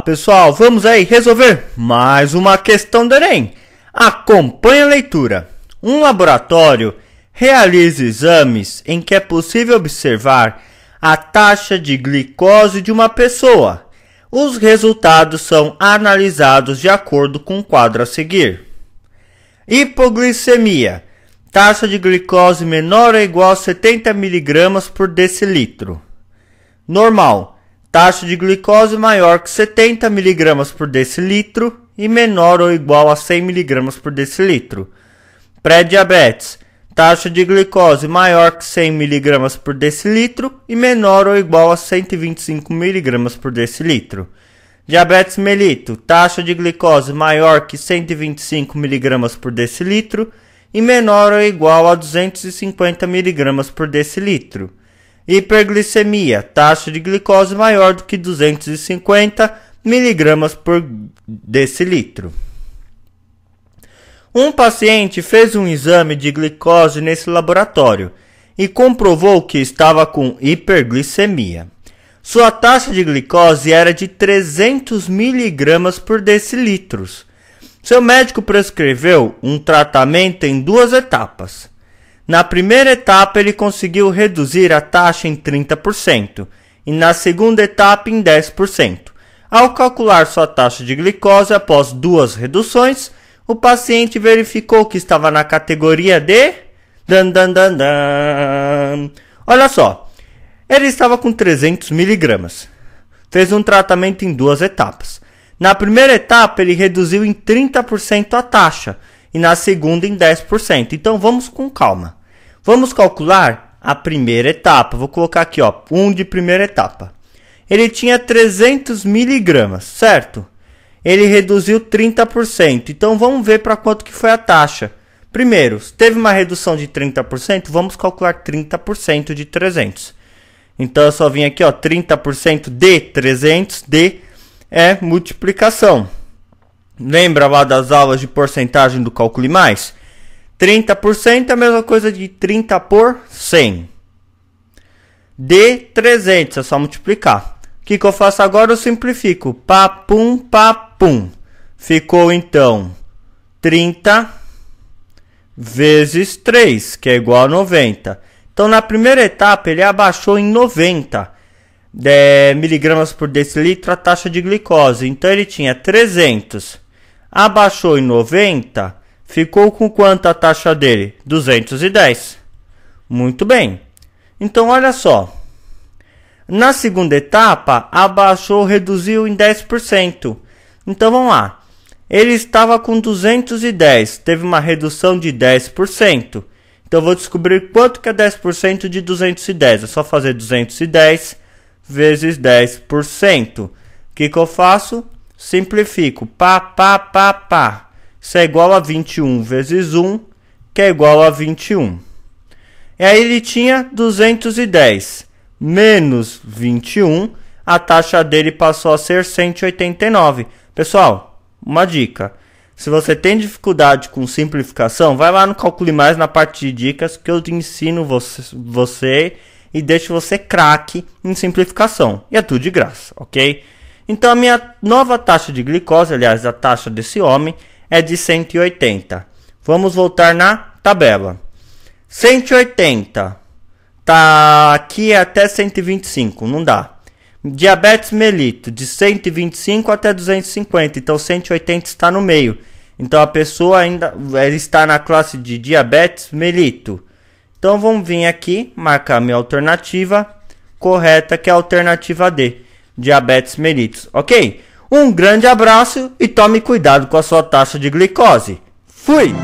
Então, pessoal, vamos aí resolver mais uma questão do Enem. Acompanhe a leitura. Um laboratório realiza exames em que é possível observar a taxa de glicose de uma pessoa. Os resultados são analisados de acordo com o quadro a seguir. Hipoglicemia. Taxa de glicose menor ou igual a 70 mg por decilitro. Normal taxa de glicose maior que 70 mg por decilitro e menor ou igual a 100 mg por decilitro. Pré-diabetes, taxa de glicose maior que 100 mg por decilitro e menor ou igual a 125 mg por decilitro. Diabetes mellitus, taxa de glicose maior que 125 mg por decilitro e menor ou igual a 250 mg por decilitro hiperglicemia, taxa de glicose maior do que 250 miligramas por decilitro. Um paciente fez um exame de glicose nesse laboratório e comprovou que estava com hiperglicemia. Sua taxa de glicose era de 300 miligramas por decilitros. Seu médico prescreveu um tratamento em duas etapas. Na primeira etapa, ele conseguiu reduzir a taxa em 30% e na segunda etapa em 10%. Ao calcular sua taxa de glicose após duas reduções, o paciente verificou que estava na categoria de. Dan, dan, dan, dan. Olha só, ele estava com 300 miligramas. Fez um tratamento em duas etapas. Na primeira etapa, ele reduziu em 30% a taxa e na segunda em 10%. Então vamos com calma. Vamos calcular a primeira etapa. Vou colocar aqui, ó, um de primeira etapa. Ele tinha 300 miligramas, certo? Ele reduziu 30%. Então vamos ver para quanto que foi a taxa. Primeiro, teve uma redução de 30%, vamos calcular 30% de 300. Então eu só vim aqui, ó, 30% de 300 de é multiplicação. Lembra lá das aulas de porcentagem do cálculo mais? 30% é a mesma coisa de 30 por 100. De 300, é só multiplicar. O que, que eu faço agora? Eu simplifico. Papum, papum. Ficou então 30 vezes 3, que é igual a 90. Então, na primeira etapa, ele abaixou em 90 é, miligramas por decilitro a taxa de glicose. Então, ele tinha 300. Abaixou em 90 Ficou com quanto a taxa dele? 210. Muito bem. Então olha só. Na segunda etapa, abaixou, reduziu em 10%. Então vamos lá. Ele estava com 210, teve uma redução de 10%. Então vou descobrir quanto que é 10% de 210. É só fazer 210 vezes 10%. O que, que eu faço? Simplifico. Pá, pá, pá, pá se é igual a 21 vezes 1, que é igual a 21. E aí ele tinha 210 menos 21, a taxa dele passou a ser 189. Pessoal, uma dica. Se você tem dificuldade com simplificação, vai lá no Calcule Mais na parte de dicas que eu te ensino você, você e deixo você craque em simplificação. E é tudo de graça, ok? Então a minha nova taxa de glicose, aliás, a taxa desse homem, é de 180. Vamos voltar na tabela. 180 tá aqui até 125, não dá. Diabetes mellitus de 125 até 250, então 180 está no meio. Então a pessoa ainda está na classe de diabetes mellitus. Então vamos vir aqui, marcar minha alternativa correta, que é a alternativa D, diabetes mellitus, OK? Um grande abraço e tome cuidado com a sua taxa de glicose. Fui!